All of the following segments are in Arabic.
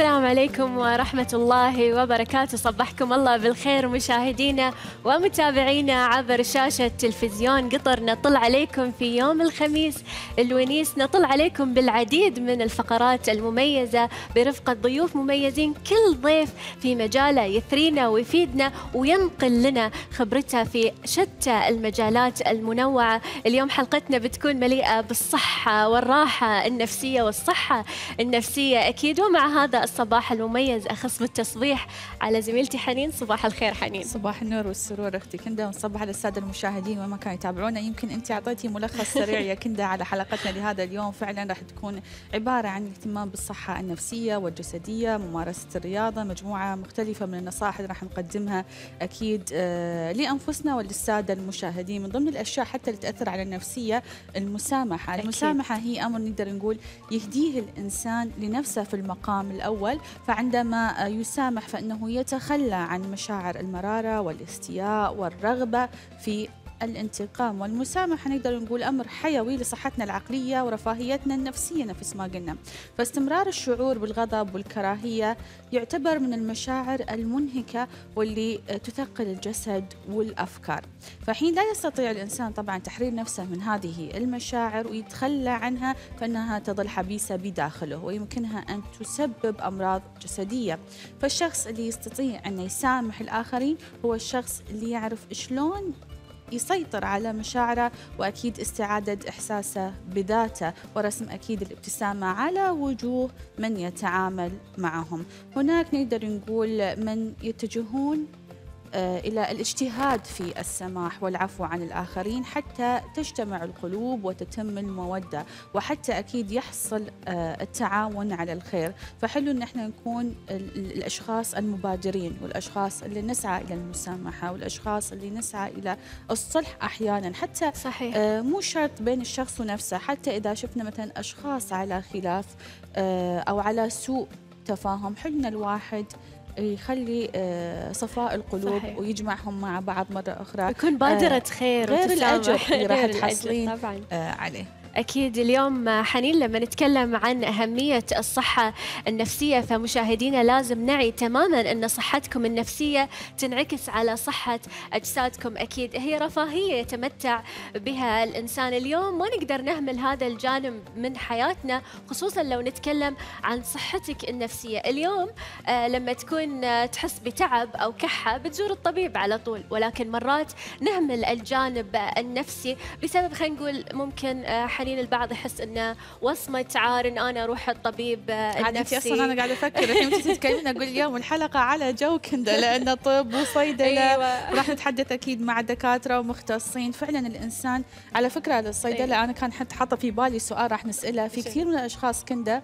السلام عليكم ورحمة الله وبركاته صبحكم الله بالخير مشاهدينا ومتابعينا عبر شاشة تلفزيون قطر نطل عليكم في يوم الخميس الونيسنا طلع عليكم بالعديد من الفقرات المميزة برفقة ضيوف مميزين كل ضيف في مجاله يثرينا ويفيدنا وينقل لنا خبرتها في شتى المجالات المنوعة اليوم حلقتنا بتكون مليئة بالصحة والراحة النفسية والصحة النفسية أكيد ومع هذا الصباح المميز أخص بالتصبيح على زميلتي حنين صباح الخير حنين صباح النور والسرور أختي كندا ونصبح على السادة المشاهدين وما كانوا يتابعونا يمكن أنت أعطيتي ملخص سريع يا كندا على حلقة حلقتنا لهذا اليوم فعلا راح تكون عبارة عن الاهتمام بالصحة النفسية والجسدية ممارسة الرياضة مجموعة مختلفة من النصائح اللي راح نقدمها أكيد آه، لأنفسنا وللسادة المشاهدين من ضمن الأشياء حتى اللي تأثر على النفسية المسامحة أكيد. المسامحة هي أمر نقدر نقول يهديه الإنسان لنفسه في المقام الأول فعندما يسامح فإنه يتخلى عن مشاعر المرارة والاستياء والرغبة في الانتقام والمسامحة نقدر نقول أمر حيوي لصحتنا العقلية ورفاهيتنا النفسية نفس ما قلنا فاستمرار الشعور بالغضب والكراهية يعتبر من المشاعر المنهكة واللي تثقل الجسد والأفكار فحين لا يستطيع الإنسان طبعا تحرير نفسه من هذه المشاعر ويتخلى عنها فإنها تظل حبيسة بداخله ويمكنها أن تسبب أمراض جسدية فالشخص اللي يستطيع أن يسامح الآخرين هو الشخص اللي يعرف شلون يسيطر على مشاعره وأكيد استعادة إحساسه بذاته ورسم أكيد الابتسامة على وجوه من يتعامل معهم هناك نقدر نقول من يتجهون آه، الى الاجتهاد في السماح والعفو عن الاخرين حتى تجتمع القلوب وتتم الموده وحتى اكيد يحصل آه، التعاون على الخير، فحلو ان احنا نكون الاشخاص المبادرين والاشخاص اللي نسعى الى المسامحه والاشخاص اللي نسعى الى الصلح احيانا حتى صحيح. آه، مو شرط بين الشخص ونفسه حتى اذا شفنا مثلا اشخاص على خلاف او على سوء تفاهم ان الواحد يخلي آه، صفاء القلوب صحيح. ويجمعهم مع بعض مره اخرى يكون بادره آه، خير غير الاجر اللي راح تحصلين آه، عليه أكيد اليوم حنين لما نتكلم عن أهمية الصحة النفسية فمشاهدينا لازم نعي تماما أن صحتكم النفسية تنعكس على صحة أجسادكم أكيد هي رفاهية يتمتع بها الإنسان اليوم ما نقدر نهمل هذا الجانب من حياتنا خصوصا لو نتكلم عن صحتك النفسية اليوم آه، لما تكون آه، تحس بتعب أو كحة بتزور الطبيب على طول ولكن مرات نهمل الجانب النفسي بسبب خلينا نقول ممكن آه، حنين البعض يحس انه وصمه عار ان انا اروح الطبيب آه، النفسي عاد اصلا انا قاعده افكر الحين انت تتكلمين اقول اليوم الحلقه على جو كندا لان طب وصيدله أيوة. راح نتحدث اكيد مع دكاتره ومختصين فعلا الانسان على فكره الصيدله أيوة. انا كان حتى حاطه في بالي سؤال راح نساله في كثير من الاشخاص كندا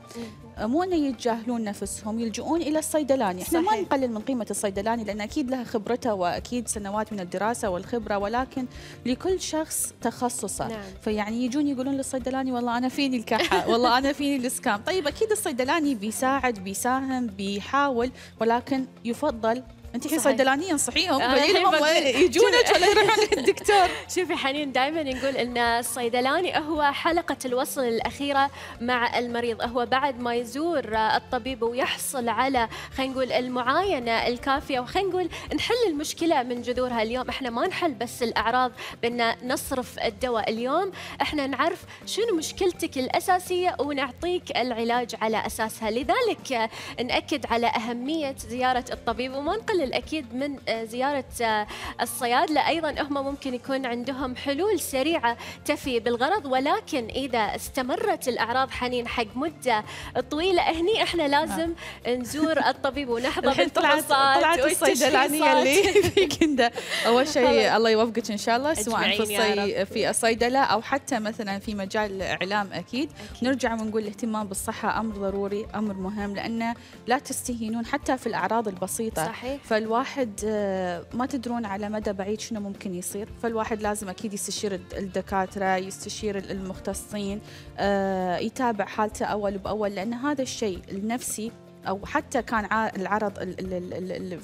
مو انه يتجاهلون نفسهم يلجؤون الى الصيدلاني، احنا ما نقلل من قيمه الصيدلاني لان اكيد لها خبرته واكيد سنوات من الدراسه والخبره ولكن لكل شخص تخصصه، نعم. فيعني يجون يقولون للصيدلاني والله انا فيني الكحه، والله انا فيني الاسكام طيب اكيد الصيدلاني بيساعد بيساهم بيحاول ولكن يفضل انت الحين صيدلانيه انصحيهم آه، قولي لهم يجونك ولا يروحون للدكتور شوفي حنين دائما نقول ان الصيدلاني هو حلقه الوصل الاخيره مع المريض هو بعد ما يزور الطبيب ويحصل على خلينا نقول المعاينه الكافيه وخلينا نقول نحل المشكله من جذورها اليوم احنا ما نحل بس الاعراض بان نصرف الدواء اليوم احنا نعرف شنو مشكلتك الاساسيه ونعطيك العلاج على اساسها لذلك ناكد على اهميه زياره الطبيب وما نقلل الأكيد من آه، زيارة آه، الصيادلة أيضا هم ممكن يكون عندهم حلول سريعة تفي بالغرض ولكن إذا استمرت الأعراض حنين حق مدة طويلة هني إحنا آه. لازم نزور الطبيب ونحضر الفحوصات طلعت الصيدلانية اللي في كندا أول شيء الله يوفقك إن شاء الله سواء في الصي في الصيدلة أو حتى مثلا في مجال الإعلام أكيد, أكيد. نرجع ونقول الاهتمام بالصحة أمر ضروري أمر مهم لأنه لا تستهينون حتى في الأعراض البسيطة صحيح فالواحد آه، ما تدرون على مدى بعيد شنو ممكن يصير فالواحد لازم اكيد يستشير الدكاتره يستشير المختصين آه، يتابع حالته اول باول لان هذا الشيء النفسي او حتى كان العرض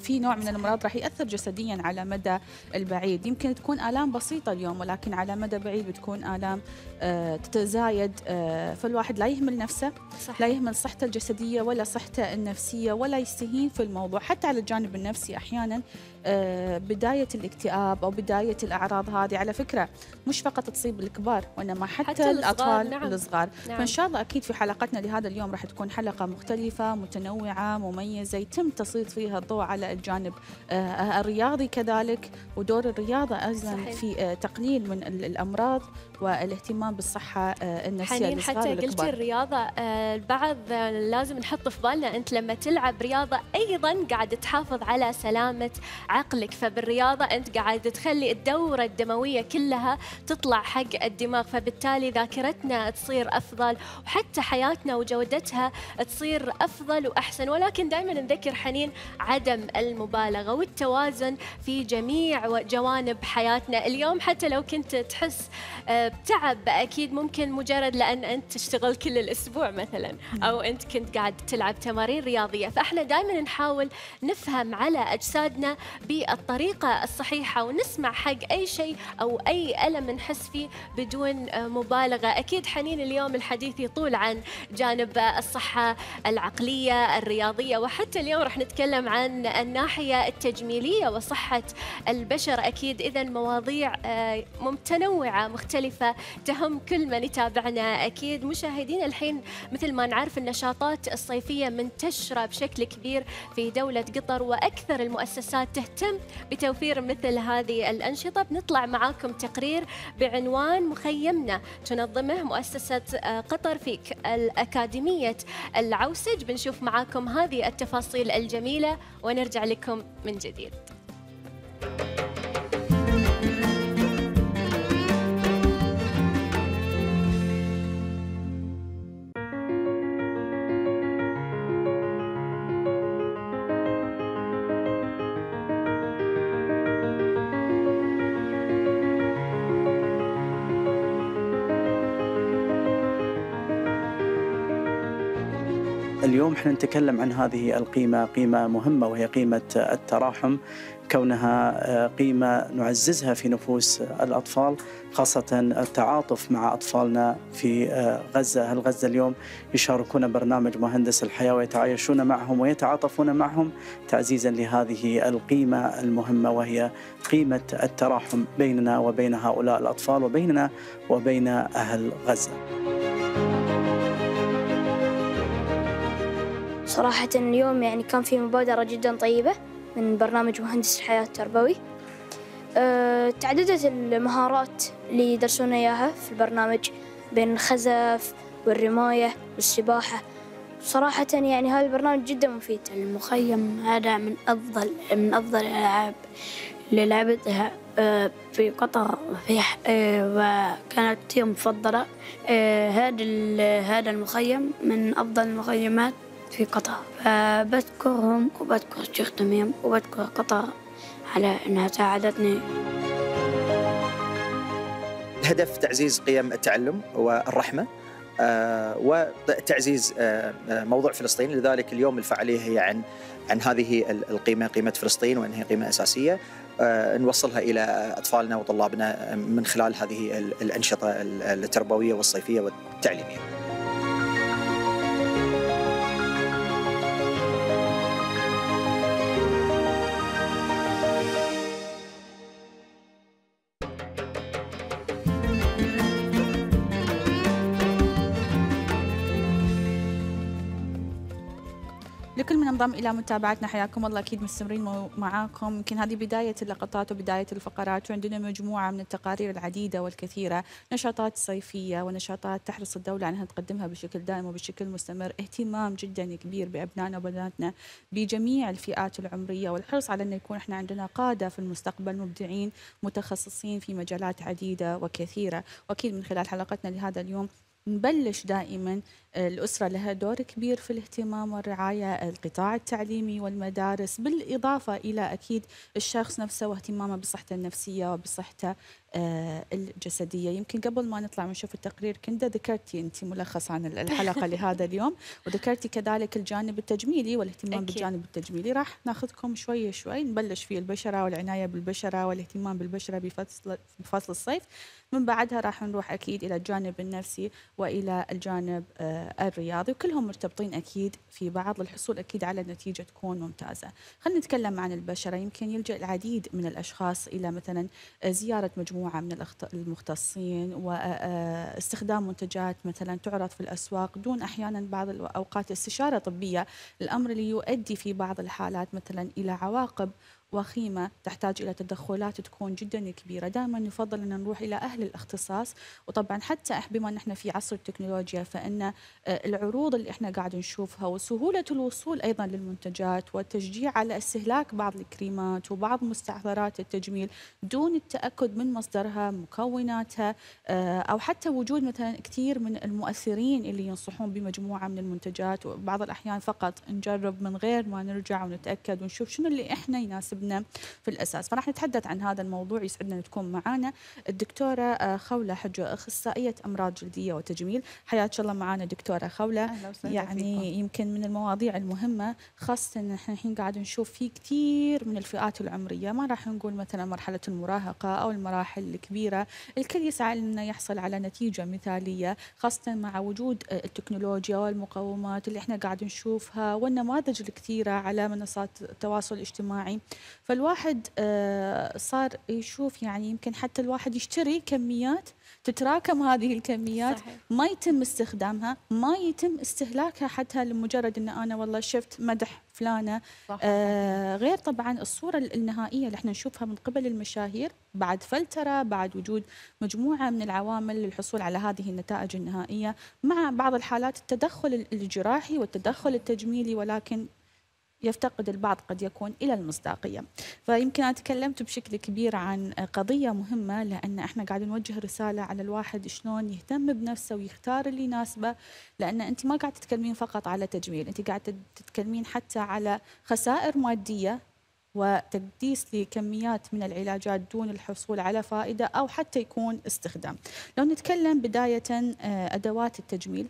في نوع من الامراض راح ياثر جسديا على مدى البعيد يمكن تكون الام بسيطه اليوم ولكن على مدى بعيد بتكون الام آه، تتزايد آه، فالواحد لا يهمل نفسه صح. لا يهمل صحته الجسديه ولا صحته النفسيه ولا يستهين في الموضوع حتى على الجانب النفسي احيانا آه، بداية الاكتئاب أو بداية الأعراض هذه على فكرة مش فقط تصيب الكبار وإنما حتى, حتى الأطفال نعم. الصغار نعم. فإن شاء الله أكيد في حلقتنا لهذا اليوم راح تكون حلقة مختلفة متنوعة مميزة يتم تسليط فيها الضوء على الجانب آه، الرياضي كذلك ودور الرياضة أيضا في آه، تقليل من الأمراض والاهتمام بالصحة النفسية حنين حتى قلتي الرياضة البعض لازم نحط في بالنا أنت لما تلعب رياضة أيضا قاعد تحافظ على سلامة عقلك فبالرياضة أنت قاعد تخلي الدورة الدموية كلها تطلع حق الدماغ فبالتالي ذاكرتنا تصير أفضل وحتى حياتنا وجودتها تصير أفضل وأحسن ولكن دائما نذكر حنين عدم المبالغة والتوازن في جميع جوانب حياتنا اليوم حتى لو كنت تحس آه، بتعب أكيد ممكن مجرد لأن أنت تشتغل كل الأسبوع مثلا نعم. أو أنت كنت قاعد تلعب تمارين رياضية فإحنا دائما نحاول نفهم على أجسادنا بالطريقة الصحيحة ونسمع حق أي شيء أو أي ألم نحس فيه بدون مبالغة أكيد حنين اليوم الحديث يطول عن جانب الصحة العقلية الرياضية وحتى اليوم رح نتكلم عن الناحية التجميلية وصحة البشر أكيد إذا مواضيع آه، متنوعة مختلفة تهم كل من يتابعنا أكيد مشاهدين الحين مثل ما نعرف النشاطات الصيفية منتشرة بشكل كبير في دولة قطر وأكثر المؤسسات تهتم مهتم بتوفير مثل هذه الأنشطة بنطلع معاكم تقرير بعنوان مخيمنا تنظمه مؤسسة آه، قطر فيك الأكاديمية العوسج بنشوف معاكم هذه التفاصيل الجميلة ونرجع لكم من جديد نحن نتكلم عن هذه القيمة قيمة مهمة وهي قيمة التراحم كونها آه، قيمة نعززها في نفوس الأطفال خاصة التعاطف مع أطفالنا في آه، غزة أهل غزة اليوم يشاركون برنامج مهندس الحياة ويتعايشون معهم ويتعاطفون معهم تعزيزا لهذه القيمة المهمة وهي قيمة التراحم بيننا وبين هؤلاء الأطفال وبيننا وبين أهل غزة صراحة اليوم يعني كان في مبادرة جدا طيبة من برنامج مهندس الحياة التربوي أه تعددت المهارات اللي يدرسونا إياها في البرنامج بين الخزف والرماية والسباحة صراحة يعني هذا البرنامج جدا مفيد المخيم هذا من أفضل من أفضل الألعاب اللي لعبتها أه، في قطر في أه، وكانت كثير مفضلة أه، هذا هذا المخيم من أفضل المخيمات في قطر فبذكرهم وبذكر شيخ تميم وبذكر قطر على أنها ساعدتني الهدف تعزيز قيم التعلم والرحمة آه، وتعزيز آه، آه، موضوع فلسطين لذلك اليوم الفعالية هي عن عن هذه القيمة قيمة فلسطين وأنها قيمة أساسية نوصلها إلى أطفالنا وطلابنا من خلال هذه الأنشطة التربوية والصيفية والتعليمية انضم الى متابعتنا حياكم الله اكيد مستمرين معاكم يمكن هذه بدايه اللقطات وبدايه الفقرات وعندنا مجموعه من التقارير العديده والكثيره نشاطات صيفيه ونشاطات تحرص الدوله انها تقدمها بشكل دائم وبشكل مستمر اهتمام جدا كبير بابنائنا وبناتنا بجميع الفئات العمريه والحرص على ان يكون احنا عندنا قاده في المستقبل مبدعين متخصصين في مجالات عديده وكثيره واكيد من خلال حلقتنا لهذا اليوم نبلش دائما الأسرة لها دور كبير في الاهتمام والرعاية القطاع التعليمي والمدارس بالإضافة إلى أكيد الشخص نفسه واهتمامه بصحته النفسية وبصحته آه، الجسدية يمكن قبل ما نطلع ونشوف التقرير كندا ذكرتي أنت ملخص عن الحلقة لهذا اليوم وذكرتي كذلك الجانب التجميلي والاهتمام أكيد. بالجانب التجميلي راح ناخذكم شوي شوي نبلش في البشرة والعناية بالبشرة والاهتمام بالبشرة بفصل, بفصل الصيف من بعدها راح نروح أكيد إلى الجانب النفسي وإلى الجانب آه الرياضي وكلهم مرتبطين أكيد في بعض للحصول أكيد على نتيجة تكون ممتازة خلينا نتكلم عن البشرة يمكن يلجأ العديد من الأشخاص إلى مثلا زيارة مجموعة من المختصين واستخدام منتجات مثلا تعرض في الأسواق دون أحيانا بعض الأوقات استشارة طبية الأمر اللي يؤدي في بعض الحالات مثلا إلى عواقب وخيمة تحتاج إلى تدخلات تكون جدا كبيرة دائما يفضل أن نروح إلى أهل الاختصاص وطبعا حتى بما أن احنا في عصر التكنولوجيا فإن آه، العروض اللي احنا قاعد نشوفها وسهولة الوصول أيضا للمنتجات والتشجيع على استهلاك بعض الكريمات وبعض مستحضرات التجميل دون التأكد من مصدرها مكوناتها آه، أو حتى وجود مثلا كثير من المؤثرين اللي ينصحون بمجموعة من المنتجات وبعض الأحيان فقط نجرب من غير ما نرجع ونتأكد ونشوف شنو اللي احنا يناسبنا شعوبنا في الاساس فراح نتحدث عن هذا الموضوع يسعدنا ان تكون معنا الدكتوره آه، خوله حجه اخصائيه امراض جلديه وتجميل حياك الله معنا دكتوره خوله يعني فيكم. يمكن من المواضيع المهمه خاصه ان احنا الحين قاعد نشوف في كثير من الفئات العمريه ما راح نقول مثلا مرحله المراهقه او المراحل الكبيره الكل يسعى انه يحصل على نتيجه مثاليه خاصه مع وجود آه، التكنولوجيا والمقومات اللي احنا قاعد نشوفها والنماذج الكثيره على منصات التواصل الاجتماعي فالواحد آه، صار يشوف يعني يمكن حتى الواحد يشتري كميات تتراكم هذه الكميات صحيح. ما يتم استخدامها ما يتم استهلاكها حتى لمجرد ان انا والله شفت مدح فلانه صح. آه غير طبعا الصوره النهائيه اللي احنا نشوفها من قبل المشاهير بعد فلتره بعد وجود مجموعه من العوامل للحصول على هذه النتائج النهائيه مع بعض الحالات التدخل الجراحي والتدخل التجميلي ولكن يفتقد البعض قد يكون الى المصداقيه فيمكن انا تكلمت بشكل كبير عن قضيه مهمه لان احنا قاعدين نوجه رساله على الواحد شلون يهتم بنفسه ويختار اللي يناسبه لان انت ما قاعد تتكلمين فقط على تجميل انت قاعد تتكلمين حتى على خسائر ماديه وتقديس لكميات من العلاجات دون الحصول على فائده او حتى يكون استخدام لو نتكلم بدايه آه، ادوات التجميل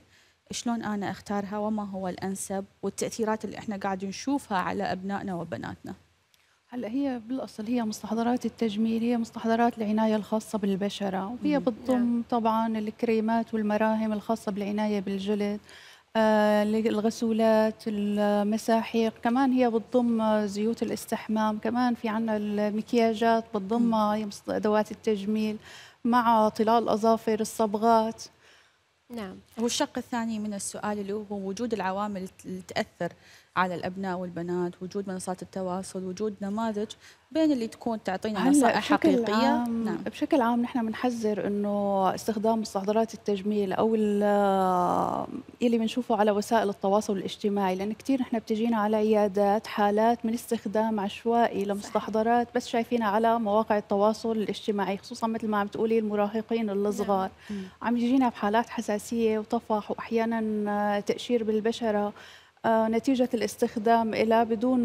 شلون انا اختارها وما هو الانسب والتاثيرات اللي احنا قاعدين نشوفها على ابنائنا وبناتنا. هلا هي بالاصل هي مستحضرات التجميل هي مستحضرات العنايه الخاصه بالبشره وهي بتضم طبعا الكريمات والمراهم الخاصه بالعنايه بالجلد آه، الغسولات المساحيق كمان هي بتضم زيوت الاستحمام كمان في عنا المكياجات بتضم ادوات التجميل مع طلال الاظافر الصبغات نعم الشق الثاني من السؤال اللي هو وجود العوامل اللي تاثر على الابناء والبنات وجود منصات التواصل وجود نماذج بين اللي تكون تعطينا نصائح حقيقيه عام نعم بشكل عام نحن بنحذر انه استخدام مستحضرات التجميل او اللي آه، بنشوفه على وسائل التواصل الاجتماعي لان كثير نحن بتجينا على عيادات حالات من استخدام عشوائي لمستحضرات بس شايفينها على مواقع التواصل الاجتماعي خصوصا مثل ما عم تقولي المراهقين الصغار نعم. عم يجينا بحالات حساسيه وطفح واحيانا آه، تاشير بالبشره آه، نتيجه الاستخدام إلى بدون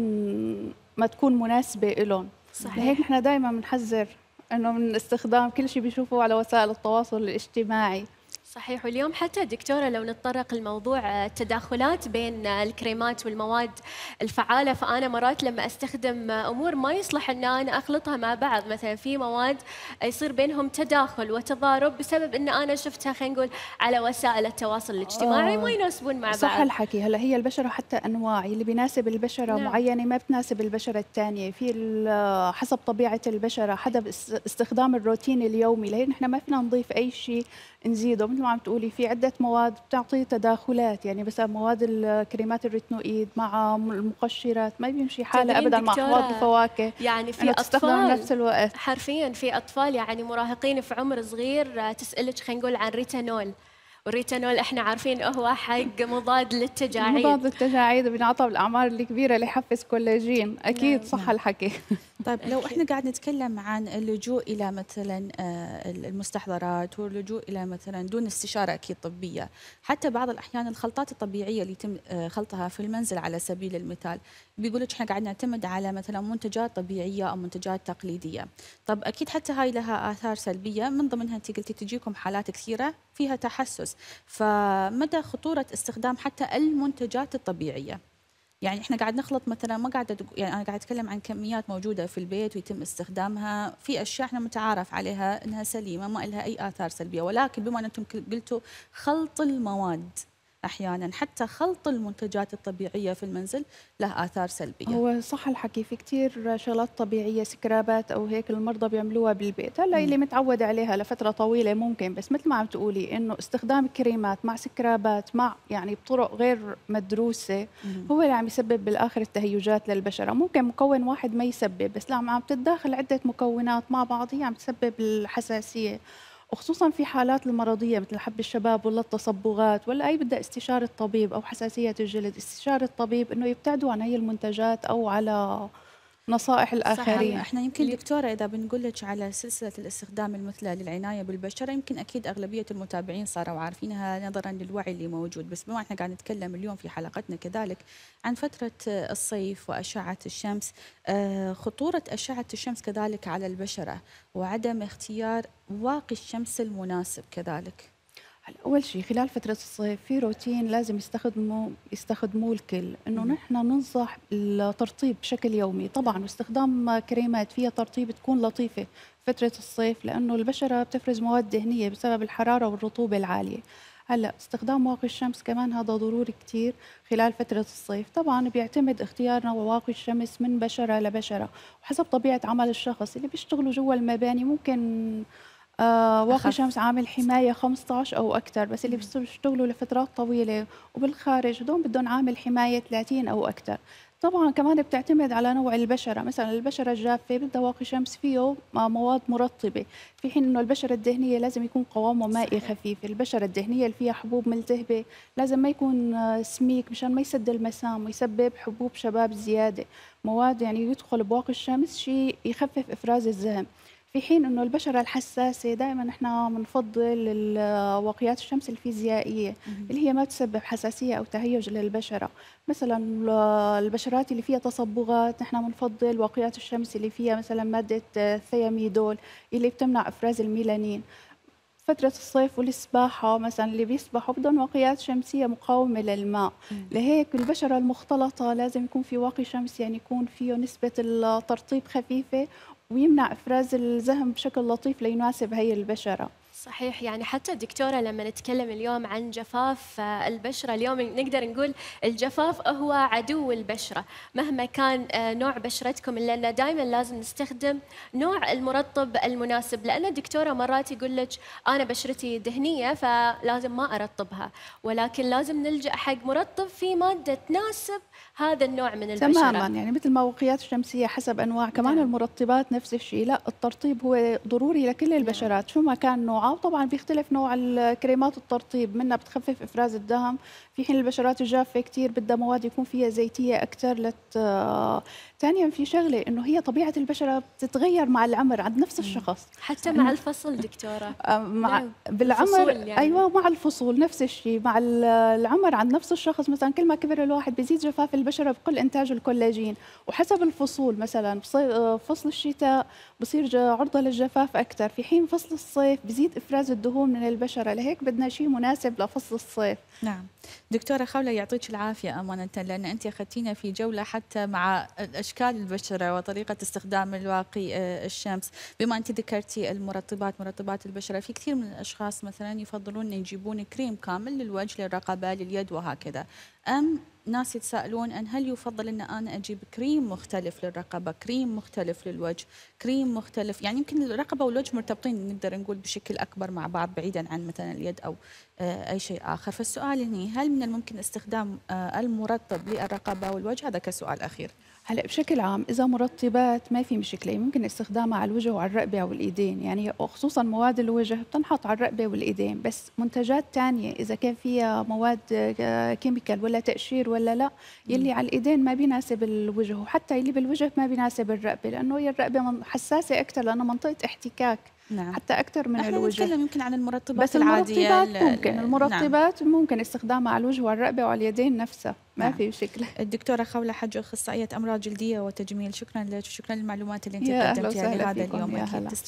ما تكون مناسبه لهم صحيح لهيك نحن دائما بنحذر انه من استخدام كل شيء بيشوفه على وسائل التواصل الاجتماعي صحيح واليوم حتى دكتورة لو نتطرق لموضوع آه، التداخلات بين آه، الكريمات والمواد الفعالة فأنا مرات لما أستخدم آه، أمور ما يصلح أن أنا أخلطها مع بعض مثلا في مواد يصير بينهم تداخل وتضارب بسبب أن أنا شفتها خلينا نقول على وسائل التواصل الاجتماعي ما يناسبون مع بعض صح الحكي هلا هي البشرة حتى أنواع اللي بيناسب البشرة نعم. معينة ما بتناسب البشرة الثانية في حسب طبيعة البشرة حدا استخدام الروتين اليومي لهي نحن ما فينا نضيف أي شيء نزيده مثل ما عم تقولي في عده مواد بتعطي تداخلات يعني بس مواد الكريمات الريتنوئيد مع المقشرات ما بيمشي حالها ابدا مع مواد الفواكه يعني في اطفال نفس الوقت حرفيا في اطفال يعني مراهقين في عمر صغير آه، تسالك خلينا نقول عن ريتانول والريتانول احنا عارفين هو حق مضاد للتجاعيد مضاد للتجاعيد بينعطى بالاعمار الكبيره ليحفز كولاجين اكيد نعم، صح نعم. الحكي طيب لو احنا قاعد نتكلم عن اللجوء الى مثلا آه، المستحضرات واللجوء الى مثلا دون استشاره اكيد طبيه، حتى بعض الاحيان الخلطات الطبيعيه اللي يتم آه، خلطها في المنزل على سبيل المثال، بيقول لك احنا قاعد نعتمد على مثلا منتجات طبيعيه او منتجات تقليديه، طب اكيد حتى هاي لها اثار سلبيه من ضمنها انت قلتي تجيكم حالات كثيره فيها تحسس، فمدى خطوره استخدام حتى المنتجات الطبيعيه؟ يعني احنا قاعد نخلط مثلا ما قاعد يعني انا قاعد اتكلم عن كميات موجوده في البيت ويتم استخدامها في اشياء احنا متعارف عليها انها سليمه ما لها اي اثار سلبيه ولكن بما ان انتم قلتوا خلط المواد احيانا حتى خلط المنتجات الطبيعيه في المنزل له اثار سلبيه هو صح الحكي في كثير شغلات طبيعيه سكرابات او هيك المرضى بيعملوها بالبيت هلا اللي متعود عليها لفتره طويله ممكن بس مثل ما عم تقولي انه استخدام كريمات مع سكرابات مع يعني بطرق غير مدروسه مم. هو اللي عم يسبب بالاخر التهيجات للبشره ممكن مكون واحد ما يسبب بس لما عم تتداخل عده مكونات مع بعض هي عم تسبب الحساسيه وخصوصا في حالات المرضيه مثل حب الشباب ولا التصبغات ولا اي بدها استشاره طبيب او حساسيه الجلد استشاره طبيب انه يبتعدوا عن هي المنتجات او على نصائح يعني الاخرين صحيح. احنا يمكن دكتوره اذا بنقول لك على سلسله الاستخدام المثلى للعنايه بالبشره يمكن اكيد اغلبيه المتابعين صاروا عارفينها نظرا للوعي اللي موجود بس بما احنا قاعد نتكلم اليوم في حلقتنا كذلك عن فتره آه، الصيف واشعه الشمس آه، خطوره اشعه الشمس كذلك على البشره وعدم اختيار واقي الشمس المناسب كذلك اول شيء خلال فتره الصيف في روتين لازم يستخدمه يستخدموه الكل انه نحن ننصح الترطيب بشكل يومي طبعا واستخدام كريمات فيها ترطيب تكون لطيفه فتره الصيف لانه البشره بتفرز مواد دهنيه بسبب الحراره والرطوبه العاليه هلا استخدام واقي الشمس كمان هذا ضروري كثير خلال فترة الصيف، طبعا بيعتمد اختيار نوع واقي الشمس من بشرة لبشرة، وحسب طبيعة عمل الشخص اللي بيشتغلوا جوا المباني ممكن آه واقي شمس عامل حمايه 15 او اكثر بس اللي بيشتغلوا لفترات طويله وبالخارج هدول بدهم عامل حمايه 30 او اكثر طبعا كمان بتعتمد على نوع البشره مثلا البشره الجافه بدها واقي شمس فيه مواد مرطبه في حين انه البشره الدهنيه لازم يكون قوامه مائي خفيف البشره الدهنيه اللي فيها حبوب ملتهبه لازم ما يكون آه، سميك مشان ما يسد المسام ويسبب حبوب شباب زياده مواد يعني يدخل بواقي الشمس شيء يخفف افراز الزهم في حين انه البشره الحساسه دائما احنا بنفضل الواقيات الشمس الفيزيائيه اللي هي ما تسبب حساسيه او تهيج للبشره مثلا البشرات اللي فيها تصبغات نحن بنفضل واقيات الشمس اللي فيها مثلا ماده الثياميدول اللي بتمنع افراز الميلانين فترة الصيف والسباحة مثلا اللي بيسبحوا بدهم واقيات شمسية مقاومة للماء لهيك البشرة المختلطة لازم يكون في واقي شمس يعني يكون فيه نسبة الترطيب خفيفة ويمنع إفراز الزهم بشكل لطيف ليناسب هي البشرة صحيح يعني حتى دكتورة لما نتكلم اليوم عن جفاف آه، البشرة اليوم نقدر نقول الجفاف هو عدو البشرة مهما كان آه، نوع بشرتكم لأن دائما لازم نستخدم نوع المرطب المناسب لأن الدكتورة مرات يقول لك أنا بشرتي دهنية فلازم ما أرطبها ولكن لازم نلجأ حق مرطب في مادة تناسب هذا النوع من البشرة تماما يعني مثل موقيات الشمسية حسب أنواع كمان تمام. نعم. المرطبات نفس الشيء لا الترطيب هو ضروري لكل نعم. البشرات شو ما كان نوعه طبعا بيختلف نوع الكريمات الترطيب منها بتخفف افراز الدهن في حين البشرات الجافة كتير بدها مواد يكون فيها زيتية أكثر لت ثانيا في شغلة إنه هي طبيعة البشرة بتتغير مع العمر عند نفس الشخص حتى مع الفصل دكتورة آه، مع بالعمر يعني. أيوة مع الفصول نفس الشيء مع العمر عند نفس الشخص مثلا كل ما كبر الواحد بيزيد جفاف البشرة بقل إنتاج الكولاجين وحسب الفصول مثلا آه، فصل الشتاء بصير عرضة للجفاف أكثر في حين فصل الصيف بزيد إفراز الدهون من البشرة لهيك بدنا شيء مناسب لفصل الصيف نعم دكتوره خوله يعطيك العافيه امانه لان انت اخذتينا في جوله حتى مع اشكال البشره وطريقه استخدام الواقي آه، الشمس بما انت ذكرتي المرطبات مرطبات البشره في كثير من الاشخاص مثلا يفضلون يجيبون كريم كامل للوجه للرقبه لليد وهكذا ام ناس يتساءلون أن هل يفضل أن أنا أجيب كريم مختلف للرقبة كريم مختلف للوجه كريم مختلف يعني يمكن الرقبة والوجه مرتبطين نقدر نقول بشكل أكبر مع بعض بعيدا عن مثلا اليد أو آه، أي شيء آخر فالسؤال هنا هل من الممكن استخدام آه، المرطب للرقبة والوجه هذا كسؤال أخير هلا بشكل عام اذا مرطبات ما في مشكله ممكن استخدامها على الوجه وعلى الرقبه او الايدين يعني خصوصا مواد الوجه بتنحط على الرقبه والايدين بس منتجات تانية اذا كان فيها مواد آه، كيميكال ولا تقشير ولا لا يلي على الايدين ما بيناسب الوجه وحتى يلي بالوجه ما بيناسب الرقبه لانه هي الرقبه حساسه اكثر لانه منطقه احتكاك نعم. حتى اكثر من احنا الوجه نتكلم يمكن عن المرطبات بس العاديه المرطبات ممكن نعم. المرطبات نعم. ممكن استخدامها على الوجه وعلى الرقبه وعلى اليدين نفسها ما نعم. في مشكله الدكتوره خوله حج اخصائيه امراض جلديه وتجميل شكرا لك وشكرا للمعلومات اللي انت قدمتيها لهذا اليوم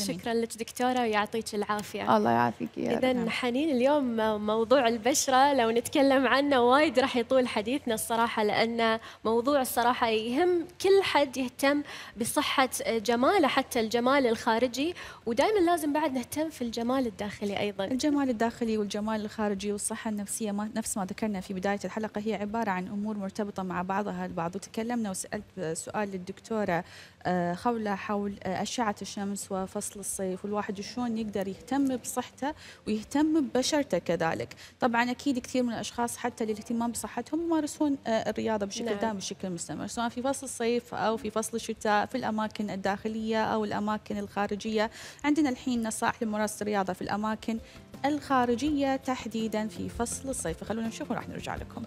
شكرا لك دكتوره ويعطيك العافيه الله يعافيك يا اذا حنين اليوم موضوع البشره لو نتكلم عنه وايد راح يطول حديثنا الصراحه لانه موضوع الصراحه يهم كل حد يهتم بصحه جماله حتى الجمال الخارجي ودائما لازم بعد نهتم في الجمال الداخلي ايضا الجمال الداخلي والجمال الخارجي والصحه النفسيه ما نفس ما ذكرنا في بدايه الحلقه هي عباره عن امور مرتبطة مع بعضها البعض وتكلمنا وسألت سؤال للدكتورة آه، خولة حول آه، أشعة الشمس وفصل الصيف والواحد شلون يقدر يهتم بصحته ويهتم ببشرته كذلك طبعا أكيد كثير من الأشخاص حتى للاهتمام بصحتهم يمارسون آه، الرياضة بشكل نعم. دائم بشكل مستمر سواء في فصل الصيف أو في فصل الشتاء في الأماكن الداخلية أو الأماكن الخارجية عندنا الحين نصائح لممارسة الرياضة في الأماكن الخارجية تحديدا في فصل الصيف خلونا نشوف وراح نرجع لكم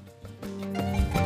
Thank you.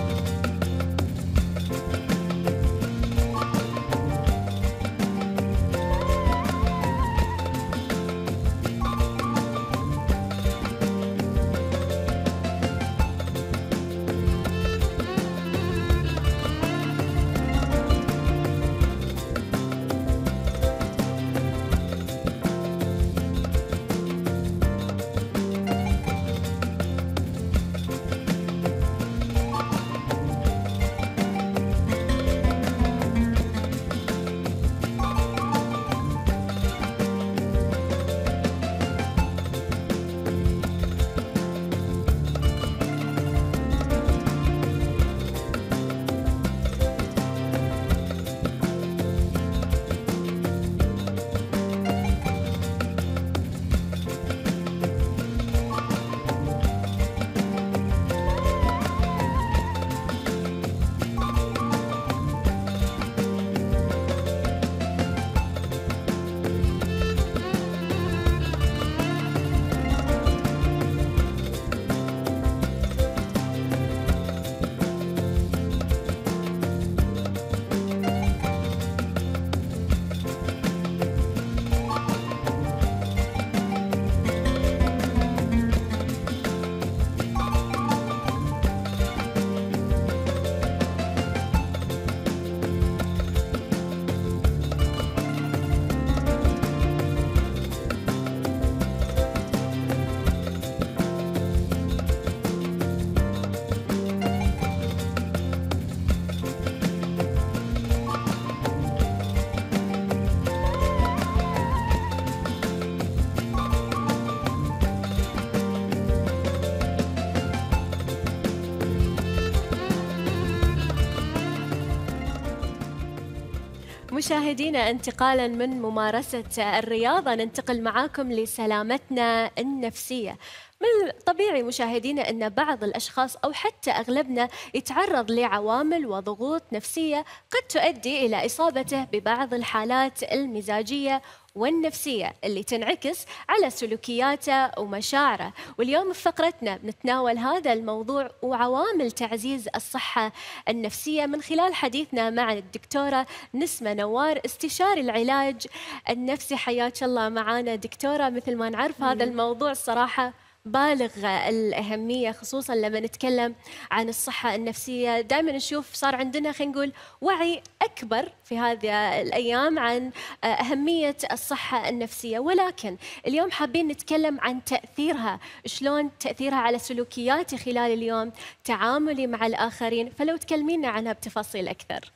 مشاهدينا انتقالا من ممارسة الرياضة ننتقل معاكم لسلامتنا النفسية من الطبيعي مشاهدينا أن بعض الأشخاص أو حتى أغلبنا يتعرض لعوامل وضغوط نفسية قد تؤدي إلى إصابته ببعض الحالات المزاجية والنفسية اللي تنعكس على سلوكياته ومشاعره واليوم في فقرتنا بنتناول هذا الموضوع وعوامل تعزيز الصحة النفسية من خلال حديثنا مع الدكتورة نسمة نوار استشاري العلاج النفسي حياك الله معانا دكتورة مثل ما نعرف هذا الموضوع صراحة بالغ الأهمية خصوصا لما نتكلم عن الصحة النفسية دائما نشوف صار عندنا خلينا نقول وعي أكبر في هذه الأيام عن أهمية الصحة النفسية ولكن اليوم حابين نتكلم عن تأثيرها شلون تأثيرها على سلوكياتي خلال اليوم تعاملي مع الآخرين فلو تكلمينا عنها بتفاصيل أكثر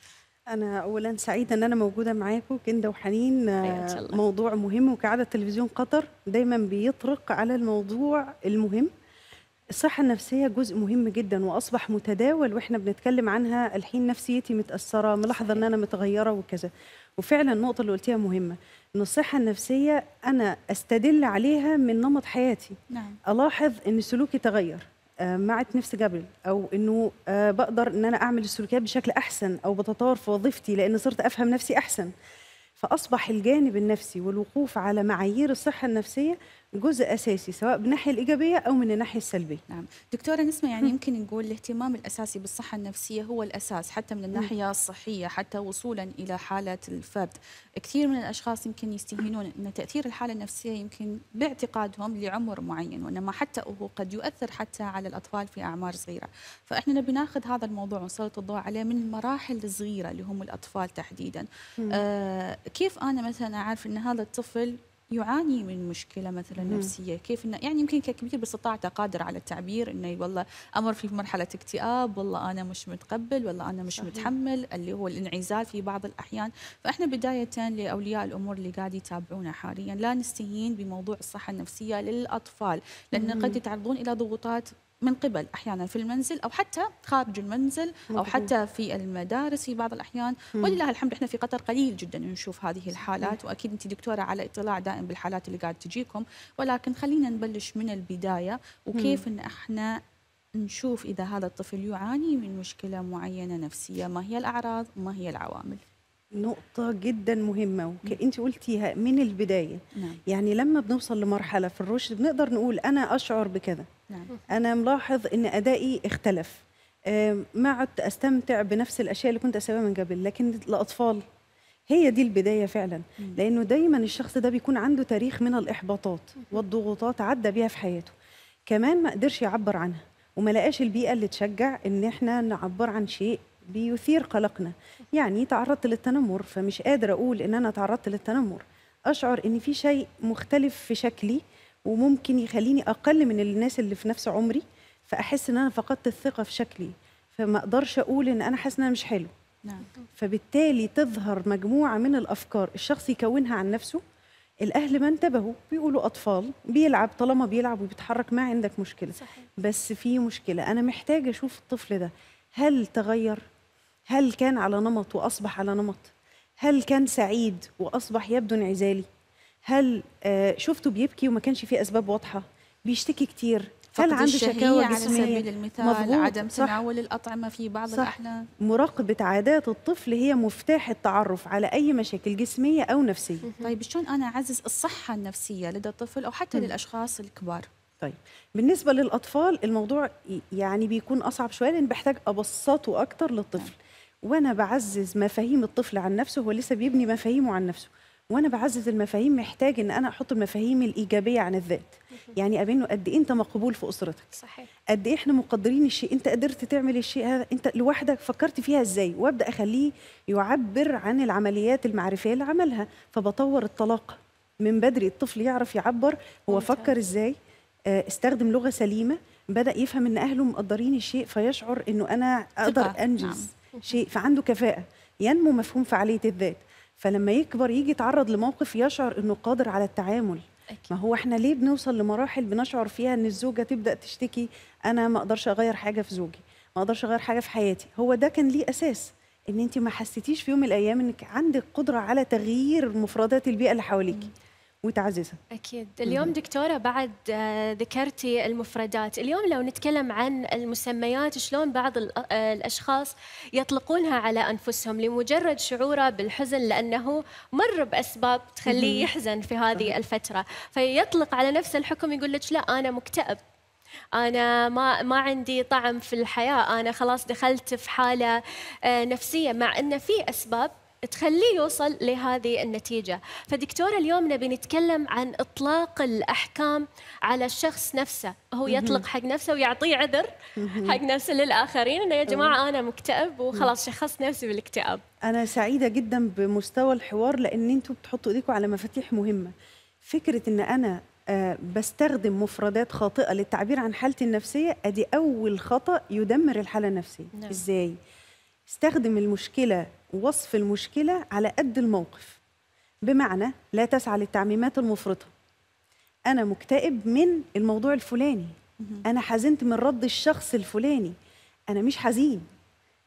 أنا أولًا سعيدة إن أنا موجودة معاكم كِنْدة وحنين، أيوة، آه، موضوع مهم وكعادة تلفزيون قطر دايمًا بيطرق على الموضوع المهم. الصحة النفسية جزء مهم جدًا وأصبح متداول وإحنا بنتكلم عنها الحين نفسيتي متأثرة، ملاحظة إن أنا متغيرة وكذا. وفعلًا النقطة اللي قُلتيها مهمة، إن الصحة النفسية أنا أستدل عليها من نمط حياتي. نعم. ألاحظ إن سلوكي تغير. آه، ما عدت نفسي قبل او انه آه، بقدر ان انا اعمل السلوكيات بشكل احسن او بتطور في وظيفتي لان صرت افهم نفسي احسن فاصبح الجانب النفسي والوقوف على معايير الصحه النفسيه جزء اساسي سواء بالناحيه الايجابيه او من الناحيه السلبيه. نعم، دكتوره نسمه يعني يمكن نقول الاهتمام الاساسي بالصحه النفسيه هو الاساس حتى من الناحيه الصحيه حتى وصولا الى حاله الفرد. كثير من الاشخاص يمكن يستهينون ان تاثير الحاله النفسيه يمكن باعتقادهم لعمر معين وانما حتى هو قد يؤثر حتى على الاطفال في اعمار صغيره. فاحنا نبي ناخذ هذا الموضوع ونسلط الضوء عليه من المراحل الصغيره اللي هم الاطفال تحديدا. آه كيف انا مثلا اعرف ان هذا الطفل يعاني من مشكله مثلا مم. نفسيه كيف انه يعني يمكن ككبير باستطاعته قادر على التعبير انه والله امر في مرحله اكتئاب والله انا مش متقبل والله انا مش صحيح. متحمل اللي هو الانعزال في بعض الاحيان فاحنا بدايه لاولياء الامور اللي قاعد يتابعونا حاليا لا نستهين بموضوع الصحه النفسيه للاطفال لان مم. قد يتعرضون الى ضغوطات من قبل احيانا في المنزل او حتى خارج المنزل او حتى في المدارس في بعض الاحيان ولله الحمد احنا في قطر قليل جدا نشوف هذه الحالات واكيد انت دكتوره على اطلاع دائم بالحالات اللي قاعد تجيكم ولكن خلينا نبلش من البدايه وكيف ان احنا نشوف اذا هذا الطفل يعاني من مشكله معينه نفسيه ما هي الاعراض ما هي العوامل نقطة جدا مهمة وانت قلتيها من البداية نعم. يعني لما بنوصل لمرحلة في الرشد بنقدر نقول أنا أشعر بكذا نعم. انا ملاحظ ان ادائي اختلف ما عدت استمتع بنفس الاشياء اللي كنت اسويها من قبل لكن الاطفال هي دي البدايه فعلا لانه دايما الشخص ده بيكون عنده تاريخ من الاحباطات والضغوطات عدى بيها في حياته كمان ما قدرش يعبر عنها وما لقاش البيئه اللي تشجع ان احنا نعبر عن شيء بيثير قلقنا يعني تعرضت للتنمر فمش قادره اقول ان انا تعرضت للتنمر اشعر ان في شيء مختلف في شكلي وممكن يخليني اقل من الناس اللي في نفس عمري فاحس ان انا فقدت الثقه في شكلي فما اقدرش اقول ان انا حاسه ان انا مش حلو نعم. فبالتالي تظهر مجموعه من الافكار الشخص يكونها عن نفسه الاهل ما انتبهوا بيقولوا اطفال بيلعب طالما بيلعب وبيتحرك ما عندك مشكله صحيح. بس في مشكله انا محتاجه اشوف الطفل ده هل تغير هل كان على نمط واصبح على نمط هل كان سعيد واصبح يبدو انعزالي هل آه، شفته بيبكي وما كانش في اسباب واضحه بيشتكي كتير هل عنده شكاوى على سبيل المثال مضبوط. عدم تناول الاطعمه في بعض صح. الاحيان مراقبه عادات الطفل هي مفتاح التعرف على اي مشاكل جسميه او نفسيه طيب شلون انا اعزز الصحه النفسيه لدى الطفل او حتى م. للاشخاص الكبار طيب بالنسبه للاطفال الموضوع يعني بيكون اصعب شويه لان بحتاج ابسطه اكتر للطفل نعم. وانا بعزز مفاهيم الطفل عن نفسه هو لسه بيبني مفاهيمه عن نفسه وانا بعزز المفاهيم محتاج ان انا احط المفاهيم الايجابيه عن الذات يعني ابينه قد ايه انت مقبول في اسرتك صحيح قد ايه احنا مقدرين الشيء انت قدرت تعمل الشيء هذا انت لوحدك فكرت فيها ازاي وابدا اخليه يعبر عن العمليات المعرفيه اللي عملها فبطور الطلاقه من بدري الطفل يعرف يعبر هو ممتاز. فكر ازاي آه، استخدم لغه سليمه بدا يفهم ان اهله مقدرين الشيء فيشعر انه انا اقدر انجز نعم. شيء فعنده كفاءه ينمو مفهوم فعاليه الذات فلما يكبر يجي يتعرض لموقف يشعر انه قادر على التعامل أكيد. ما هو احنا ليه بنوصل لمراحل بنشعر فيها ان الزوجه تبدا تشتكي انا ما اقدرش اغير حاجه في زوجي ما اقدرش اغير حاجه في حياتي هو ده كان ليه اساس ان انت ما حسيتيش في يوم من الايام انك عندك قدره على تغيير مفردات البيئه اللي حواليكي وتعززها اكيد اليوم دكتوره بعد آه، ذكرتي المفردات اليوم لو نتكلم عن المسميات شلون بعض آه، الاشخاص يطلقونها على انفسهم لمجرد شعوره بالحزن لانه مر باسباب تخليه يحزن في هذه الفتره فيطلق على نفسه الحكم يقول لك لا انا مكتئب انا ما ما عندي طعم في الحياه انا خلاص دخلت في حاله آه، نفسيه مع ان في اسباب تخليه يوصل لهذه النتيجة فدكتور اليوم نبي نتكلم عن إطلاق الأحكام على الشخص نفسه هو يطلق حق نفسه ويعطيه عذر حق نفسه للآخرين أنه يا جماعة أنا مكتئب وخلاص شخصت نفسي بالاكتئاب أنا سعيدة جدا بمستوى الحوار لأن أنتم بتحطوا إيديكم على مفاتيح مهمة فكرة أن أنا آه، بستخدم مفردات خاطئة للتعبير عن حالتي النفسية أدي أول خطأ يدمر الحالة النفسية نعم. إزاي؟ استخدم المشكلة وصف المشكلة على قد الموقف بمعنى لا تسعى للتعميمات المفرطة أنا مكتئب من الموضوع الفلاني أنا حزنت من رد الشخص الفلاني أنا مش حزين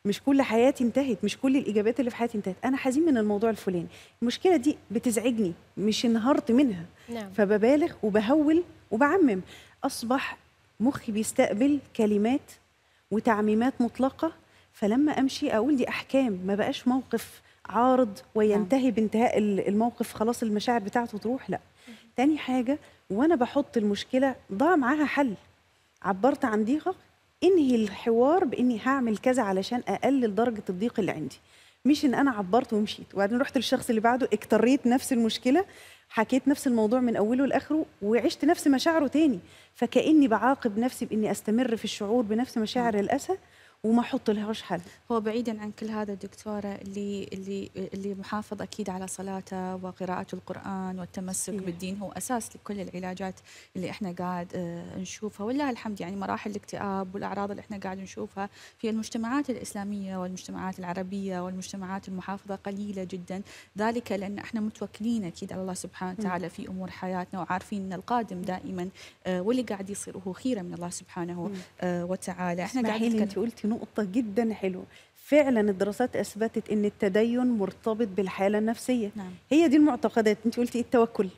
مش كل حياتي انتهت مش كل الإجابات اللي في حياتي انتهت أنا حزين من الموضوع الفلاني المشكلة دي بتزعجني مش انهارت منها نعم. فببالغ وبهول وبعمم أصبح مخي بيستقبل كلمات وتعميمات مطلقة فلما امشي اقول دي احكام ما بقاش موقف عارض وينتهي نعم. بانتهاء الموقف خلاص المشاعر بتاعته تروح لا تاني حاجه وانا بحط المشكله ضاع معاها حل عبرت عن ضيقك انهي الحوار باني هعمل كذا علشان اقلل درجه الضيق اللي عندي مش ان انا عبرت ومشيت وبعدين رحت للشخص اللي بعده اكتريت نفس المشكله حكيت نفس الموضوع من اوله لاخره وعشت نفس مشاعره تاني فكاني بعاقب نفسي باني استمر في الشعور بنفس مشاعر نعم. الاسى وما احط لهاش حل هو بعيدا عن كل هذا دكتوره اللي اللي اللي محافظ اكيد على صلاته وقراءه القران والتمسك إيه. بالدين هو اساس لكل العلاجات اللي احنا قاعد اه نشوفها ولله الحمد يعني مراحل الاكتئاب والاعراض اللي احنا قاعد نشوفها في المجتمعات الاسلاميه والمجتمعات العربيه والمجتمعات المحافظه قليله جدا ذلك لان احنا متوكلين اكيد على الله سبحانه وتعالى في امور حياتنا وعارفين ان القادم دائما اه واللي قاعد يصير هو خيره من الله سبحانه اه وتعالى احنا قاعدين نقطة جدا حلوة فعلا الدراسات اثبتت ان التدين مرتبط بالحاله النفسيه نعم. هي دي المعتقدات انت قلتي التوكل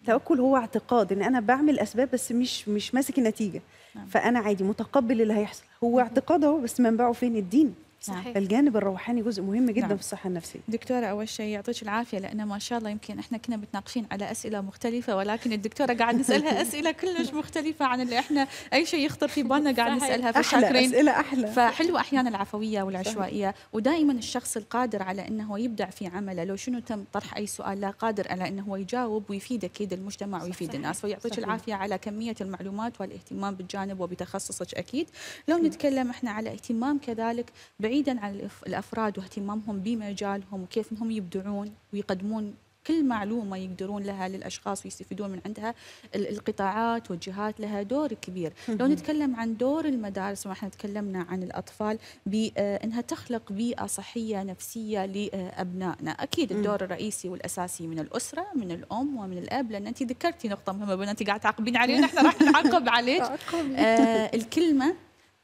التوكل هو اعتقاد ان انا بعمل اسباب بس مش مش ماسك النتيجه نعم. فانا عادي متقبل اللي هيحصل هو اعتقاد اهو بس منبعه فين الدين صحيح. الجانب الروحاني جزء مهم جدا نعم. في الصحه النفسيه دكتوره اول شيء يعطيك العافيه لان ما شاء الله يمكن احنا كنا متناقشين على اسئله مختلفه ولكن الدكتوره قاعد نسالها اسئله كلش مختلفه عن اللي احنا اي شيء يخطر في بالنا قاعد نسالها فشاكرين اسئله احلى فحلو احيانا العفويه والعشوائيه ودائما الشخص القادر على انه يبدع في عمله لو شنو تم طرح اي سؤال لا قادر على انه هو يجاوب ويفيد اكيد المجتمع ويفيد صحيح. الناس ويعطيك العافيه على كميه المعلومات والاهتمام بالجانب وبتخصصك اكيد لو نتكلم احنا على اهتمام كذلك بعيد بعيدا عن الافراد واهتمامهم بمجالهم وكيف انهم يبدعون ويقدمون كل معلومة يقدرون لها للأشخاص ويستفيدون من عندها القطاعات والجهات لها دور كبير لو نتكلم عن دور المدارس واحنا تكلمنا عن الأطفال بأنها آه، تخلق بيئة صحية نفسية لأبنائنا أكيد الدور الرئيسي والأساسي من الأسرة من الأم ومن الأب لأن أنت ذكرتي نقطة مهمة بأن أنت قاعده تعاقبين علينا احنا راح نعقب عليك آه الكلمة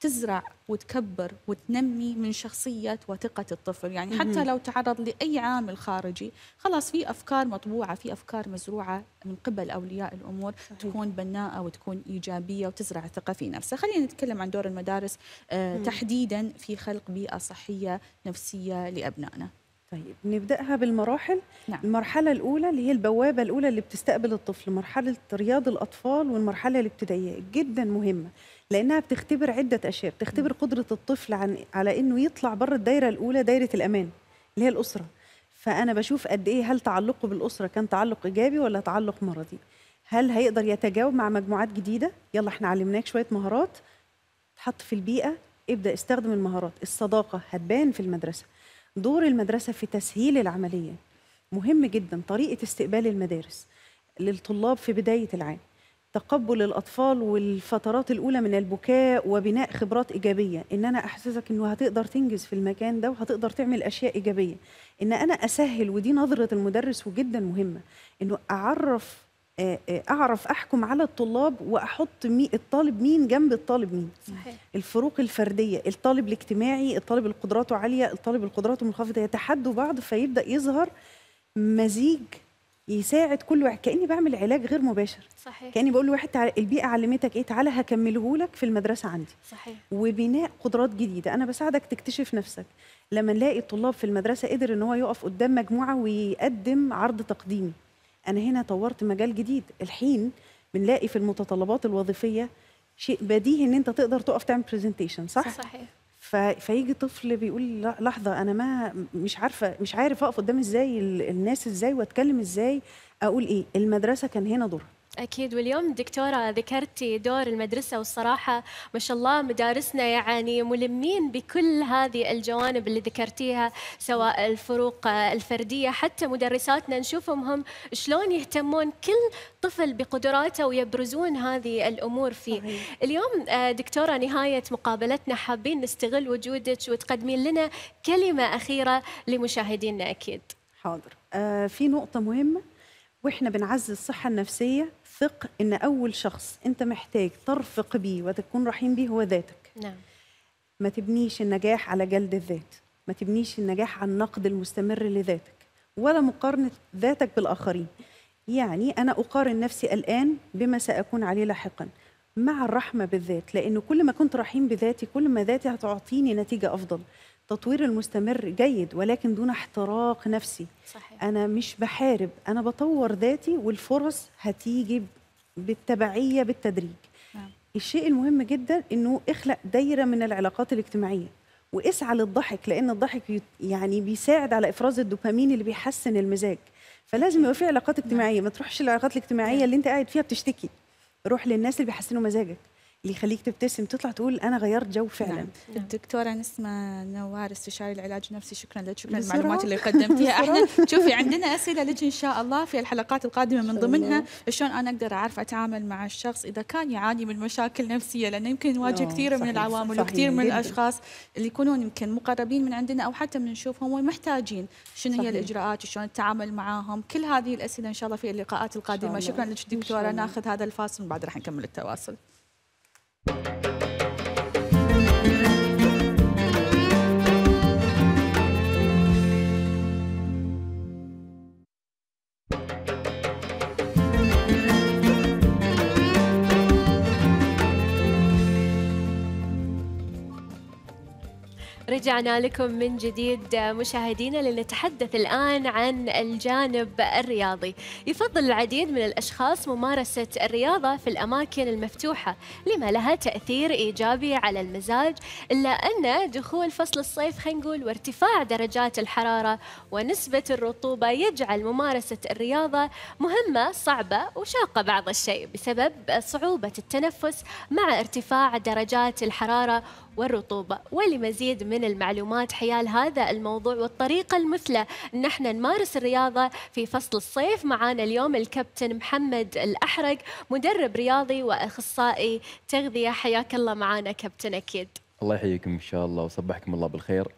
تزرع وتكبر وتنمي من شخصية وثقة الطفل يعني حتى لو تعرض لأي عامل خارجي خلاص في أفكار مطبوعة في أفكار مزروعة من قبل أولياء الأمور صحيح. تكون بناءة وتكون إيجابية وتزرع ثقة في نفسها خلينا نتكلم عن دور المدارس آه، تحديدا في خلق بيئة صحية نفسية لأبنائنا طيب نبداها بالمراحل نعم. المرحله الاولى اللي هي البوابه الاولى اللي بتستقبل الطفل مرحله رياض الاطفال والمرحله الابتدائيه جدا مهمه لانها بتختبر عده اشياء بتختبر قدره الطفل عن على انه يطلع بره الدايره الاولى دايره الامان اللي هي الاسره فانا بشوف قد ايه هل تعلقه بالاسره كان تعلق ايجابي ولا تعلق مرضي هل هيقدر يتجاوب مع مجموعات جديده يلا احنا علمناك شويه مهارات تحط في البيئه ابدا استخدم المهارات الصداقه هتبان في المدرسه دور المدرسه في تسهيل العمليه مهم جدا طريقه استقبال المدارس للطلاب في بدايه العام تقبل الاطفال والفترات الاولى من البكاء وبناء خبرات ايجابيه ان انا احسسك انه هتقدر تنجز في المكان ده وهتقدر تعمل اشياء ايجابيه ان انا اسهل ودي نظره المدرس وجدا مهمه انه اعرف آه، آه، اعرف احكم على الطلاب واحط مي الطالب مين جنب الطالب مين صحيح. الفروق الفرديه الطالب الاجتماعي الطالب اللي قدراته عاليه الطالب اللي قدراته منخفضه يتحدوا بعض فيبدا يظهر مزيج يساعد كل واحد كاني بعمل علاج غير مباشر صحيح كاني بقول لواحد تعال البيئه علمتك ايه تعالى هكمله لك في المدرسه عندي صحيح وبناء قدرات جديده انا بساعدك تكتشف نفسك لما نلاقي الطلاب في المدرسه قدر ان هو يقف قدام مجموعه ويقدم عرض تقديمي انا هنا طورت مجال جديد الحين بنلاقي في المتطلبات الوظيفيه شيء بديهي ان انت تقدر تقف تعمل برزنتيشن صح صحيح فيجي طفل بيقول لحظه انا ما مش عارفه مش عارف اقف قدام ازاي الناس ازاي واتكلم ازاي اقول ايه المدرسه كان هنا دورها أكيد واليوم دكتورة ذكرتي دور المدرسة والصراحة ما شاء الله مدارسنا يعني ملمين بكل هذه الجوانب اللي ذكرتيها سواء الفروق الفردية حتى مدرساتنا نشوفهم هم شلون يهتمون كل طفل بقدراته ويبرزون هذه الأمور فيه صحيح. اليوم آه، دكتورة نهاية مقابلتنا حابين نستغل وجودك وتقدمين لنا كلمة أخيرة لمشاهدينا أكيد حاضر آه في نقطة مهمة واحنا بنعزز الصحة النفسية ثق ان اول شخص انت محتاج ترفق بيه وتكون رحيم بيه هو ذاتك نعم ما تبنيش النجاح على جلد الذات ما تبنيش النجاح على النقد المستمر لذاتك ولا مقارنه ذاتك بالاخرين يعني انا اقارن نفسي الان بما ساكون عليه لاحقا مع الرحمه بالذات لانه كل ما كنت رحيم بذاتي كل ما ذاتي هتعطيني نتيجه افضل التطوير المستمر جيد ولكن دون احتراق نفسي صحيح. انا مش بحارب انا بطور ذاتي والفرص هتيجي بالتبعيه بالتدريج نعم. الشيء المهم جدا انه اخلق دايره من العلاقات الاجتماعيه واسعى للضحك لان الضحك يعني بيساعد على افراز الدوبامين اللي بيحسن المزاج فلازم يبقى في علاقات نعم. اجتماعيه ما تروحش العلاقات الاجتماعيه نعم. اللي انت قاعد فيها بتشتكي روح للناس اللي بيحسنوا مزاجك اللي يخليك تبتسم تطلع تقول انا غيرت جو نعم. فعلا نعم. الدكتوره نسمه نوار استشاري العلاج النفسي شكرا لك شكرا للمعلومات اللي قدمتيها احنا شوفي عندنا اسئله لك ان شاء الله في الحلقات القادمه من ضمنها شلون انا اقدر اعرف اتعامل مع الشخص اذا كان يعاني من مشاكل نفسيه لان يمكن نواجه آه، كثير من العوامل وكثير من الاشخاص اللي يكونون يمكن مقربين من عندنا او حتى من نشوفهم ومحتاجين شنو هي الاجراءات شلون التعامل معاهم كل هذه الاسئله ان شاء الله في اللقاءات القادمه شكرا لك دكتوره ناخذ هذا الفاصل ومن بعد راح نكمل التواصل thank you رجعنا لكم من جديد مشاهدينا لنتحدث الآن عن الجانب الرياضي يفضل العديد من الأشخاص ممارسة الرياضة في الأماكن المفتوحة لما لها تأثير إيجابي على المزاج إلا أن دخول فصل الصيف خنقول وارتفاع درجات الحرارة ونسبة الرطوبة يجعل ممارسة الرياضة مهمة صعبة وشاقة بعض الشيء بسبب صعوبة التنفس مع ارتفاع درجات الحرارة والرطوبة ولمزيد من المعلومات حيال هذا الموضوع والطريقة المثلى أن احنا نمارس الرياضة في فصل الصيف معانا اليوم الكابتن محمد الأحرق مدرب رياضي وأخصائي تغذية حياك الله معانا كابتن أكيد الله يحييكم إن شاء الله وصبحكم الله بالخير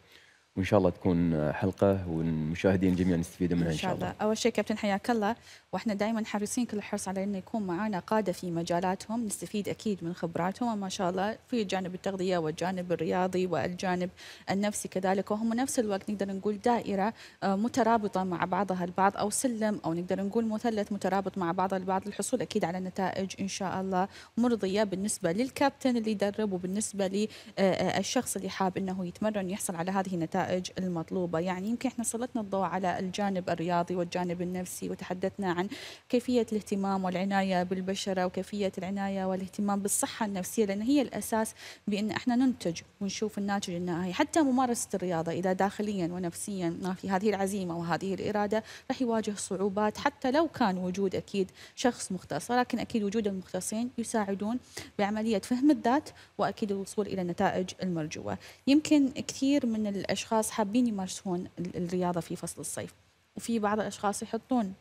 وان شاء الله تكون حلقه والمشاهدين جميعا يستفيدوا منها ان شاء الله. إن شاء الله. اول شيء كابتن حياك الله واحنا دائما حريصين كل الحرص على انه يكون معانا قاده في مجالاتهم نستفيد اكيد من خبراتهم وما شاء الله في جانب التغذيه والجانب الرياضي والجانب النفسي كذلك وهم نفس الوقت نقدر نقول دائره آه، مترابطه مع بعضها البعض او سلم او نقدر نقول مثلث مترابط مع بعضها البعض للحصول اكيد على نتائج ان شاء الله مرضيه بالنسبه للكابتن اللي يدرب وبالنسبه للشخص آه، آه، اللي حاب انه يتمرن يحصل على هذه النتائج المطلوبه يعني يمكن احنا سلطنا الضوء على الجانب الرياضي والجانب النفسي وتحدثنا عن عن كيفيه الاهتمام والعنايه بالبشره وكيفيه العنايه والاهتمام بالصحه النفسيه لان هي الاساس بان احنا ننتج ونشوف الناتج النهائي حتى ممارسه الرياضه اذا داخليا ونفسيا ما في هذه العزيمه وهذه الاراده راح يواجه صعوبات حتى لو كان وجود اكيد شخص مختص ولكن اكيد وجود المختصين يساعدون بعمليه فهم الذات واكيد الوصول الى النتائج المرجوه يمكن كثير من الاشخاص حابين يمارسون الرياضه في فصل الصيف وفي بعض الاشخاص يحطون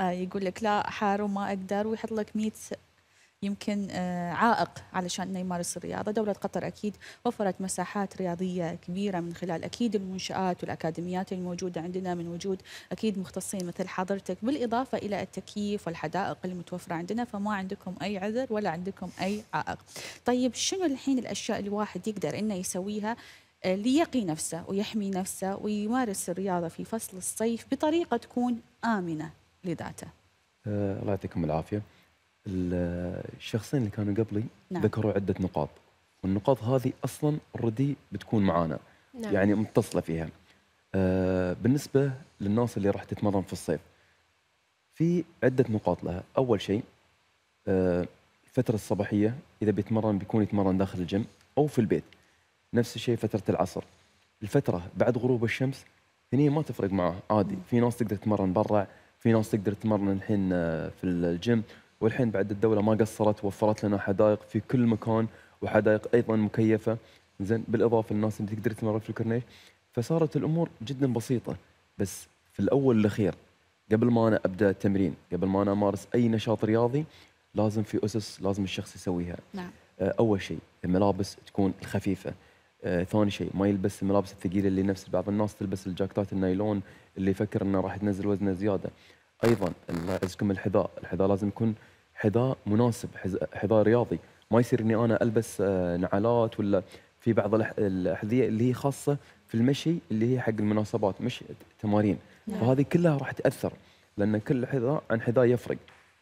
آه، يقول لك لا حار وما اقدر ويحط لك 100 يمكن آه، عائق علشان انه يمارس الرياضه، دوله قطر اكيد وفرت مساحات رياضيه كبيره من خلال اكيد المنشات والاكاديميات الموجوده عندنا من وجود اكيد مختصين مثل حضرتك، بالاضافه الى التكييف والحدائق المتوفره عندنا فما عندكم اي عذر ولا عندكم اي عائق. طيب شنو الحين الاشياء اللي الواحد يقدر انه يسويها آه، ليقي نفسه ويحمي نفسه ويمارس الرياضه في فصل الصيف بطريقه تكون امنه لذاته آه الله يعطيكم العافيه الشخصين اللي كانوا قبلي نعم. ذكروا عده نقاط والنقاط هذه اصلا اوريدي بتكون معانا نعم. يعني متصله فيها آه بالنسبه للناس اللي راح تتمرن في الصيف في عده نقاط لها اول شيء آه الفتره الصباحيه اذا بيتمرن بيكون يتمرن داخل الجيم او في البيت نفس الشيء فتره العصر الفتره بعد غروب الشمس هنا ما تفرق معه عادي نعم. في ناس تقدر تتمرن برا في ناس تقدر تمرن الحين آه، في الجيم والحين بعد الدوله ما قصرت وفرت لنا حدائق في كل مكان وحدائق ايضا مكيفه زين بالاضافه للناس اللي تقدر تمرن في الكورنيش فصارت الامور جدا بسيطه بس في الاول الاخير قبل ما انا ابدا التمرين قبل ما انا امارس اي نشاط رياضي لازم في اسس لازم الشخص يسويها نعم. آه، اول شيء الملابس تكون الخفيفه آه، ثاني شيء ما يلبس الملابس الثقيله اللي نفس بعض الناس تلبس الجاكتات النايلون اللي يفكر انه راح تنزل وزنه زياده ايضا لازم الحذاء الحذاء لازم يكون حذاء مناسب حذاء رياضي ما يصير اني انا البس آه، نعالات ولا في بعض الاحذيه اللي هي خاصه في المشي اللي هي حق المناسبات مش تمارين نعم. فهذه كلها راح تاثر لان كل حذاء عن حذاء يفرق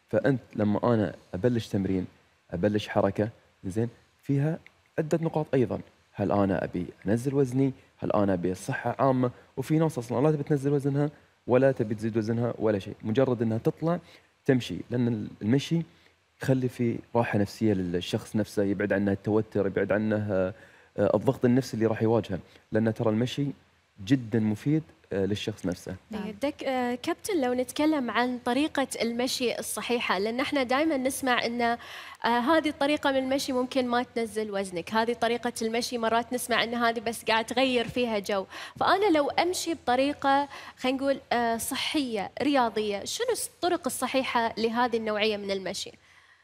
فانت لما انا ابلش تمرين ابلش حركه زين فيها عده نقاط ايضا هل انا ابي انزل وزني هل انا ابي صحه عامه وفي ناس اصلا لا تبي تنزل وزنها ولا تبي تزيد وزنها ولا شيء مجرد انها تطلع تمشي لان المشي يخلي في راحه نفسيه للشخص نفسه يبعد عنه التوتر يبعد عنه آه، الضغط النفسي اللي راح يواجهه لان ترى المشي جدا مفيد آه، للشخص نفسه طيب، دك آه، كابتن لو نتكلم عن طريقة المشي الصحيحة لأن احنا دائما نسمع أن آه، هذه الطريقة من المشي ممكن ما تنزل وزنك هذه طريقة المشي مرات نسمع أن هذه بس قاعد تغير فيها جو فأنا لو أمشي بطريقة خلينا نقول صحية رياضية شنو الطرق الصحيحة لهذه النوعية من المشي؟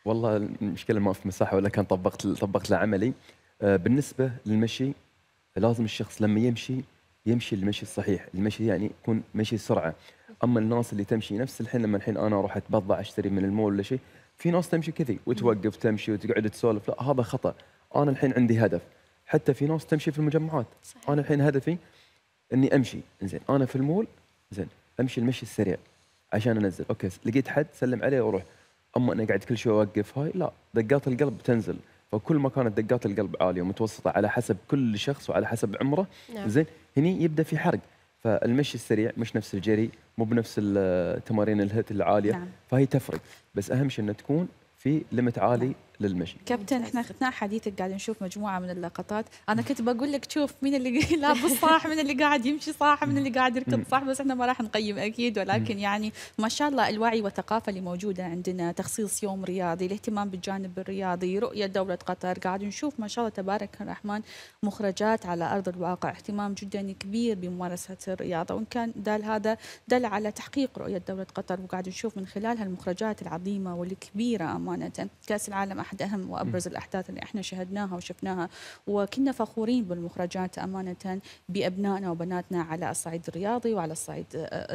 والله المشكلة ما في صح ولا كان طبقت طبقت لعملي عملي بالنسبة للمشي لازم الشخص لما يمشي يمشي المشي الصحيح المشي يعني يكون مشي سرعه اما الناس اللي تمشي نفس الحين لما الحين انا اروح اتبضع اشتري من المول ولا شيء في ناس تمشي كذي وتوقف تمشي وتقعد تسولف لا هذا خطا انا الحين عندي هدف حتى في ناس تمشي في المجمعات صحيح. انا الحين هدفي اني امشي زين انا في المول زين امشي المشي السريع عشان انزل اوكي لقيت حد سلم عليه واروح اما انا قاعد كل شوي اوقف هاي لا دقات القلب تنزل فكل ما كانت دقات القلب عاليه ومتوسطه على حسب كل شخص وعلى حسب عمره نعم. زين هني يبدا في حرق فالمشي السريع مش نفس الجري مو بنفس التمارين الهيت العاليه نعم. فهي تفرق بس اهم شيء انها تكون في ليمت عالي نعم. للمشي كابتن احنا اثناء حديثك قاعد نشوف مجموعه من اللقطات انا كنت بقول لك شوف مين اللي لابس صح من اللي قاعد يمشي صح من اللي قاعد يركض صح بس احنا ما راح نقيم اكيد ولكن يعني ما شاء الله الوعي والثقافه اللي موجوده عندنا تخصيص يوم رياضي الاهتمام بالجانب الرياضي رؤيه دوله قطر قاعد نشوف ما شاء الله تبارك الرحمن مخرجات على ارض الواقع اهتمام جدا كبير بممارسه الرياضه وان كان دال هذا دل على تحقيق رؤيه دوله قطر وقاعد نشوف من خلال هالمخرجات العظيمه والكبيره امانه كاس العالم احد اهم وابرز الاحداث اللي احنا شهدناها وشفناها وكنا فخورين بالمخرجات امانه بابنائنا وبناتنا على الصعيد الرياضي وعلى الصعيد آه،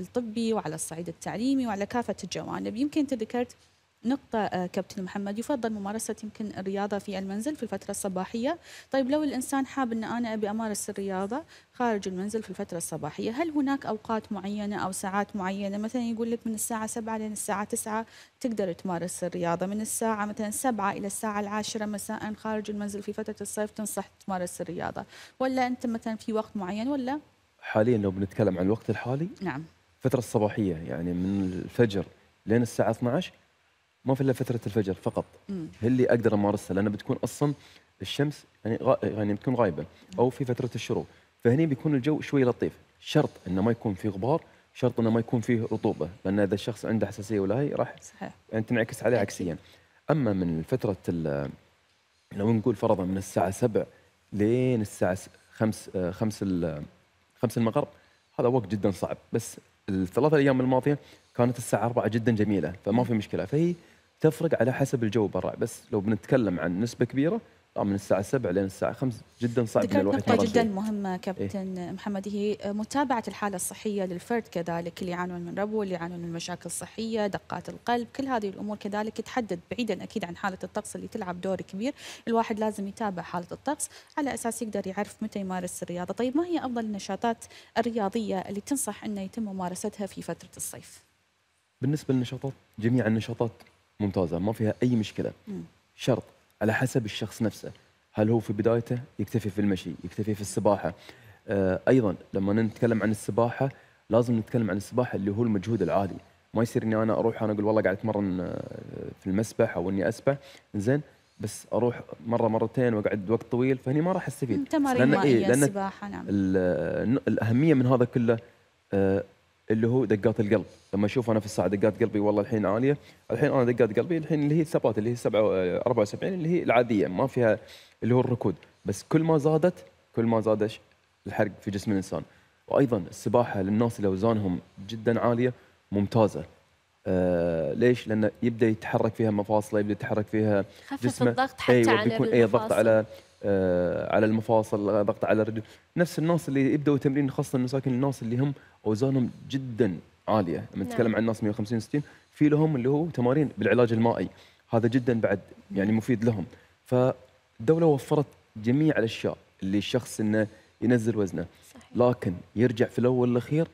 الطبي وعلى الصعيد التعليمي وعلى كافه الجوانب يمكن تذكرت ذكرت نقطة آه، كابتن محمد يفضل ممارسة يمكن الرياضة في المنزل في الفترة الصباحية طيب لو الإنسان حاب أن أنا أبي أمارس الرياضة خارج المنزل في الفترة الصباحية هل هناك أوقات معينة أو ساعات معينة مثلا يقول لك من الساعة 7 لين الساعة 9 تقدر تمارس الرياضة من الساعة مثلا 7 إلى الساعة العاشرة مساء خارج المنزل في فترة الصيف تنصح تمارس الرياضة ولا أنت مثلا في وقت معين ولا حاليا لو بنتكلم عن الوقت الحالي نعم الفترة الصباحية يعني من الفجر لين الساعة 12 ما في الا فتره الفجر فقط هي اللي اقدر امارسها لان بتكون اصلا الشمس يعني غا... يعني بتكون غايبه او في فتره الشروق فهني بيكون الجو شوي لطيف شرط انه ما يكون في غبار شرط انه ما يكون فيه رطوبه لان اذا الشخص عنده حساسيه ولا هي راح صحيح يعني تنعكس عليه عكسيا اما من فتره لو نقول فرضا من الساعه 7 لين الساعه 5 5 5 المغرب هذا وقت جدا صعب بس الثلاث ايام الماضيه كانت الساعه 4 جدا جميله فما في مشكله فهي تفرق على حسب الجو برا بس لو بنتكلم عن نسبه كبيره من الساعة 7 لين الساعة 5 جدا صعب ان الواحد نقطة جدا مهمة إيه. كابتن إيه؟ محمد هي متابعة الحالة الصحية للفرد كذلك اللي يعانون من ربو، اللي يعانون من مشاكل صحية، دقات القلب، كل هذه الأمور كذلك تحدد بعيدا أكيد عن حالة الطقس اللي تلعب دور كبير، الواحد لازم يتابع حالة الطقس على أساس يقدر يعرف متى يمارس الرياضة، طيب ما هي أفضل النشاطات الرياضية اللي تنصح أنه يتم ممارستها في فترة الصيف؟ بالنسبة للنشاطات جميع النشاطات ممتازه ما فيها اي مشكله شرط على حسب الشخص نفسه هل هو في بدايته يكتفي في المشي يكتفي في السباحه آه، ايضا لما نتكلم عن السباحه لازم نتكلم عن السباحه اللي هو المجهود العالي ما يصير اني انا اروح انا اقول والله قاعد اتمرن آه، في المسبح او اني اسبح زين بس اروح مره مرتين واقعد وقت طويل فهني ما راح استفيد تمارين إيه؟ مائيه السباحه نعم الاهميه من هذا كله آه، اللي هو دقات القلب لما اشوف انا في الساعه دقات قلبي والله الحين عاليه الحين انا دقات قلبي الحين اللي هي الثبات اللي هي 74 اللي هي العاديه ما فيها اللي هو الركود بس كل ما زادت كل ما زاد الحرق في جسم الانسان وايضا السباحه للناس اللي اوزانهم جدا عاليه ممتازه آه ليش؟ لانه يبدا يتحرك فيها مفاصله يبدا يتحرك فيها خفف الضغط حتى أيوة على بيكون اي ضغط على آه، على المفاصل ضغط على الرجل نفس الناس اللي يبداوا تمرين خاصه المساكين الناس اللي هم اوزانهم جدا عاليه لما نعم. نتكلم عن الناس 150 60 في لهم اللي هو تمارين بالعلاج المائي هذا جدا بعد يعني مفيد لهم فالدوله وفرت جميع الاشياء اللي الشخص انه ينزل وزنه لكن يرجع في الاول والاخير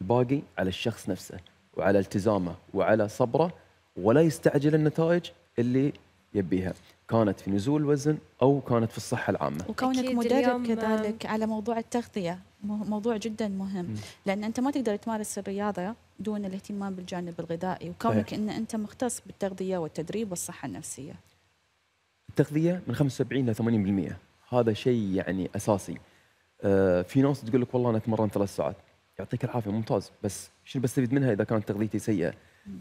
الباقي على الشخص نفسه وعلى التزامه وعلى صبره ولا يستعجل النتائج اللي يبيها كانت في نزول الوزن او كانت في الصحه العامه وكونك مدرب كذلك آه، على موضوع التغذيه موضوع جدا مهم م. لان انت ما تقدر تمارس الرياضه دون الاهتمام بالجانب الغذائي وكونك ان انت مختص بالتغذيه والتدريب والصحه النفسيه التغذيه من 75 ل 80% هذا شيء يعني اساسي آه في ناس تقول لك والله انا اتمرن ثلاث ساعات يعطيك العافيه ممتاز بس شنو بستفيد منها اذا كانت تغذيتي سيئه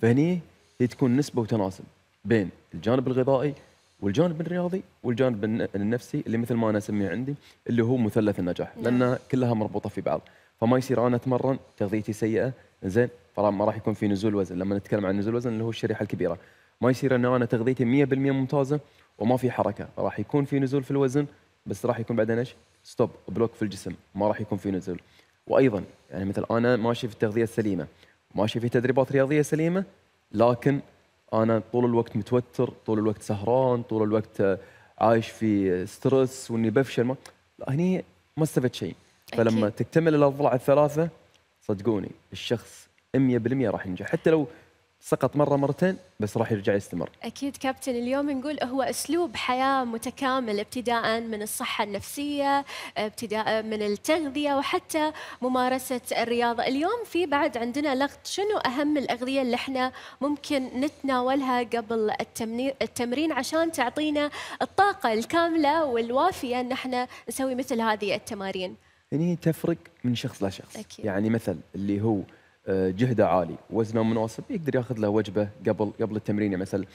فهني هي تكون نسبه وتناسب بين الجانب الغذائي والجانب الرياضي والجانب النفسي اللي مثل ما انا اسميه عندي اللي هو مثلث النجاح نعم. لان كلها مربوطه في بعض فما يصير انا اتمرن تغذيتي سيئه زين فما راح يكون في نزول وزن لما نتكلم عن نزول وزن اللي هو الشريحه الكبيره ما يصير ان انا تغذيتي 100% ممتازه وما في حركه راح يكون في نزول في الوزن بس راح يكون بعدين ايش ستوب بلوك في الجسم ما راح يكون في نزول وايضا يعني مثل انا ماشي في التغذيه السليمه ماشي في تدريبات رياضيه سليمه لكن انا طول الوقت متوتر طول الوقت سهران طول الوقت عايش في ستريس واني بفشل ما لا هني ما استفدت شيء فلما أكيد. تكتمل الاضلاع الثلاثه صدقوني الشخص 100% راح ينجح حتى لو سقط مره مرتين بس راح يرجع يستمر. اكيد كابتن اليوم نقول هو اسلوب حياه متكامل ابتداء من الصحه النفسيه، ابتداء من التغذيه وحتى ممارسه الرياضه، اليوم في بعد عندنا لغط شنو اهم الاغذيه اللي احنا ممكن نتناولها قبل التمرين عشان تعطينا الطاقه الكامله والوافيه ان احنا نسوي مثل هذه التمارين. يعني تفرق من شخص لشخص. أكيد. يعني مثل اللي هو آه، جهده عالي وزنه مناسب يقدر ياخذ له وجبه قبل قبل التمرين يعني مثل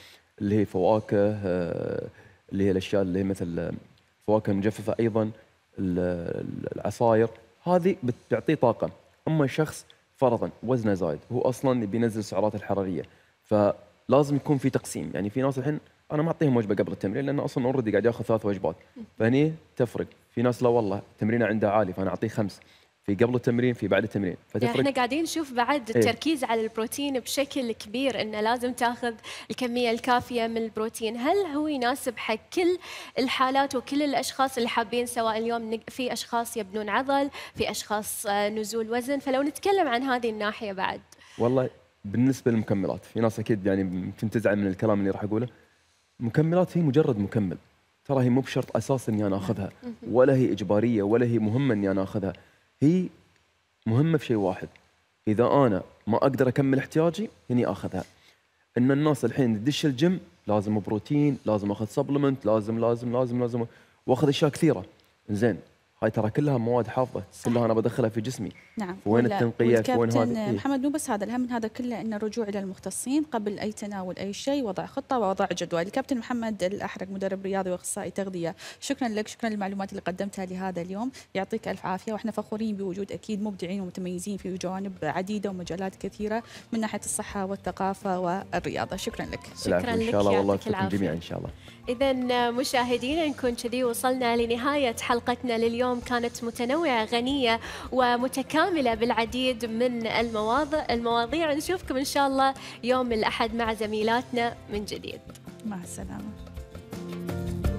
اللي هي فواكه آه، اللي هي الاشياء اللي هي مثل آه، فواكه مجففه ايضا العصاير هذه بتعطيه طاقه اما شخص فرضا وزنه زايد هو اصلا بينزل السعرات الحراريه فلازم يكون في تقسيم يعني في ناس الحين انا ما اعطيهم وجبه قبل التمرين لانه اصلا اوريدي قاعد ياخذ ثلاث وجبات فهني تفرق في ناس لا والله تمرينه عنده عالي فانا اعطيه خمس في قبل التمرين في بعد التمرين فتفرق يعني احنا قاعدين نشوف بعد إيه. التركيز ايه؟ على البروتين بشكل كبير انه لازم تاخذ الكميه الكافيه من البروتين هل هو يناسب حق كل الحالات وكل الاشخاص اللي حابين سواء اليوم في اشخاص يبنون عضل في اشخاص آه، نزول وزن فلو نتكلم عن هذه الناحيه بعد والله بالنسبه للمكملات في ناس اكيد يعني ممكن تزعل من الكلام اللي راح اقوله مكملات هي مجرد مكمل ترى هي مو بشرط اساس اني انا اخذها ولا هي اجباريه ولا هي مهمه اني انا اخذها هي مهمه في شيء واحد اذا انا ما اقدر اكمل احتياجي هني اخذها ان الناس الحين تدش الجيم لازم بروتين لازم اخذ سبلمنت لازم لازم لازم لازم واخذ اشياء كثيره زين هاي ترى كلها مواد حافظه صح. كلها انا بدخلها في جسمي نعم وين التنقيه وين وين هذا إيه. محمد مو بس هذا الهم من هذا كله ان الرجوع الى المختصين قبل اي تناول اي شيء وضع خطه ووضع جدول الكابتن محمد الاحرق مدرب رياضي واخصائي تغذيه شكرا لك شكرا للمعلومات اللي قدمتها لهذا اليوم يعطيك الف عافيه واحنا فخورين بوجود اكيد مبدعين ومتميزين في جوانب عديده ومجالات كثيره من ناحيه الصحه والثقافه والرياضه شكرا لك شكرا لك ان شاء الله والله جميعا ان شاء الله إذا مشاهدينا نكون كذي وصلنا لنهاية حلقتنا لليوم كانت متنوعة غنية ومتكاملة بالعديد من المواضيع المواضيع نشوفكم إن شاء الله يوم الأحد مع زميلاتنا من جديد مع السلامة